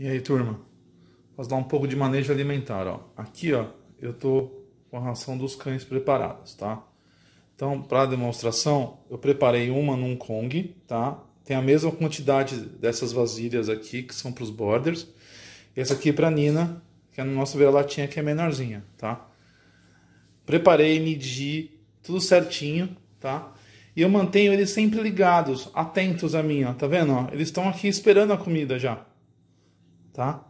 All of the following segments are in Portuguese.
E aí, turma? Vamos dar um pouco de manejo alimentar, ó. Aqui, ó, eu tô com a ração dos cães preparados, tá? Então, para demonstração, eu preparei uma num Kong, tá? Tem a mesma quantidade dessas vasilhas aqui, que são para os borders. Essa aqui é para Nina, que é a nossa vira-latinha, que é menorzinha, tá? Preparei, medi, tudo certinho, tá? E eu mantenho eles sempre ligados, atentos a mim, ó. Tá vendo, ó? Eles estão aqui esperando a comida já tá?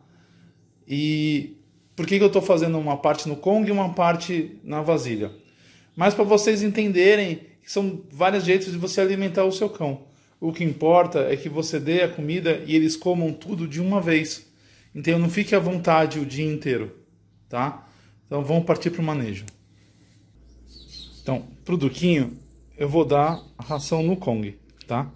E por que, que eu estou fazendo uma parte no Kong e uma parte na vasilha? Mas para vocês entenderem que são vários jeitos de você alimentar o seu cão. O que importa é que você dê a comida e eles comam tudo de uma vez. Então não fique à vontade o dia inteiro, tá? Então vamos partir para o manejo. Então, pro Duquinho, eu vou dar a ração no Kong, tá?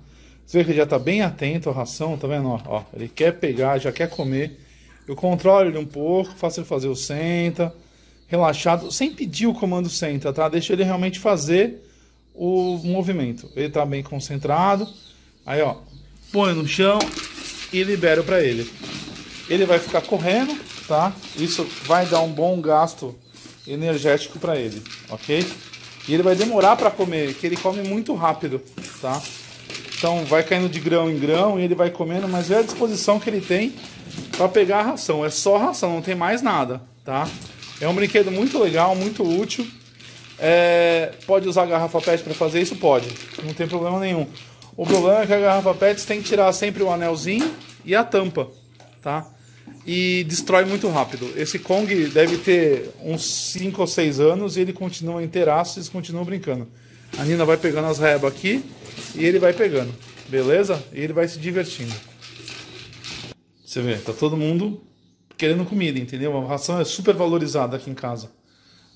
Você vê que ele já está bem atento à ração, tá vendo? Ó, ele quer pegar, já quer comer. Eu controlo ele um pouco, faço ele fazer o senta, relaxado, sem pedir o comando senta, tá? Deixa ele realmente fazer o movimento. Ele está bem concentrado. Aí, ó, põe no chão e libero para ele. Ele vai ficar correndo, tá? Isso vai dar um bom gasto energético para ele, ok? E ele vai demorar para comer, que ele come muito rápido, tá? Então vai caindo de grão em grão e ele vai comendo, mas é a disposição que ele tem para pegar a ração. É só ração, não tem mais nada, tá? É um brinquedo muito legal, muito útil. É... pode usar a garrafa PET para fazer isso? Pode, não tem problema nenhum. O problema é que a garrafa PET tem que tirar sempre o anelzinho e a tampa, tá? E destrói muito rápido. Esse Kong deve ter uns 5 ou 6 anos e ele continua inteiraço, eles continuam brincando. A Nina vai pegando as rebas aqui e ele vai pegando, beleza? E ele vai se divertindo. Você vê, tá todo mundo querendo comida, entendeu? A ração é super valorizada aqui em casa.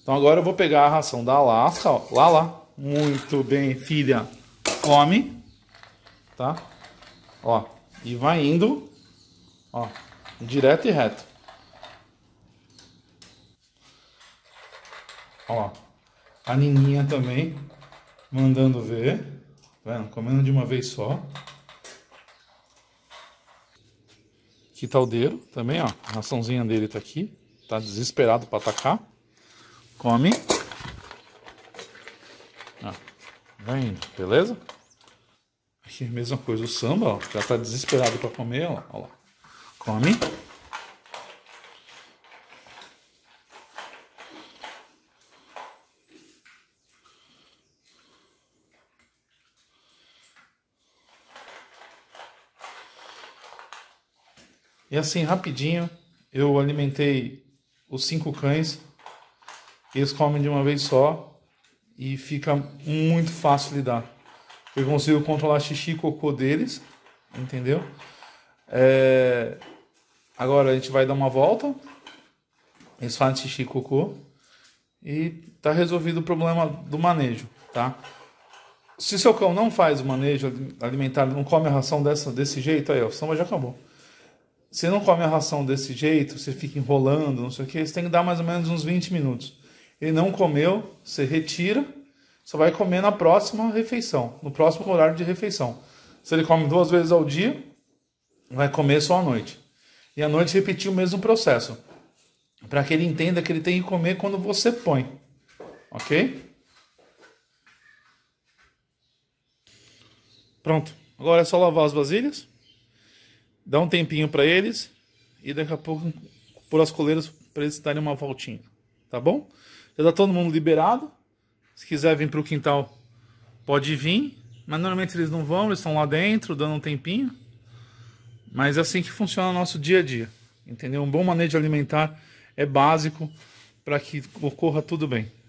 Então agora eu vou pegar a ração da Alaska, ó. Lá, lá. Muito bem, filha. Come. Tá? Ó. E vai indo. Ó. Direto e reto. Ó. A Nininha também. Mandando ver. Tá vendo? Comendo de uma vez só. Aqui tá o dedo também, ó. A raçãozinha dele tá aqui. Tá desesperado para atacar. Come. Ó, ah, vai tá indo, beleza? Aqui é a mesma coisa, o samba, ó. Já tá desesperado para comer, ó. ó lá. Come. E assim, rapidinho, eu alimentei os cinco cães. Eles comem de uma vez só e fica muito fácil lidar. Eu consigo controlar xixi e cocô deles, entendeu? É... Agora a gente vai dar uma volta. Eles fazem xixi e cocô. E tá resolvido o problema do manejo, tá? Se seu cão não faz o manejo alimentar, não come a ração dessa, desse jeito, aí a opção já acabou. Você não come a ração desse jeito, você fica enrolando, não sei o que, você tem que dar mais ou menos uns 20 minutos. Ele não comeu, você retira, só vai comer na próxima refeição, no próximo horário de refeição. Se ele come duas vezes ao dia, vai comer só à noite. E à noite repetir o mesmo processo, para que ele entenda que ele tem que comer quando você põe. Ok? Pronto. Agora é só lavar as vasilhas dá um tempinho para eles e daqui a pouco por as coleiras para eles darem uma voltinha, tá bom? Já tá todo mundo liberado. Se quiser vir para o quintal, pode vir. Mas normalmente eles não vão, eles estão lá dentro, dando um tempinho. Mas é assim que funciona o nosso dia a dia, entendeu? Um bom manejo alimentar é básico para que ocorra tudo bem.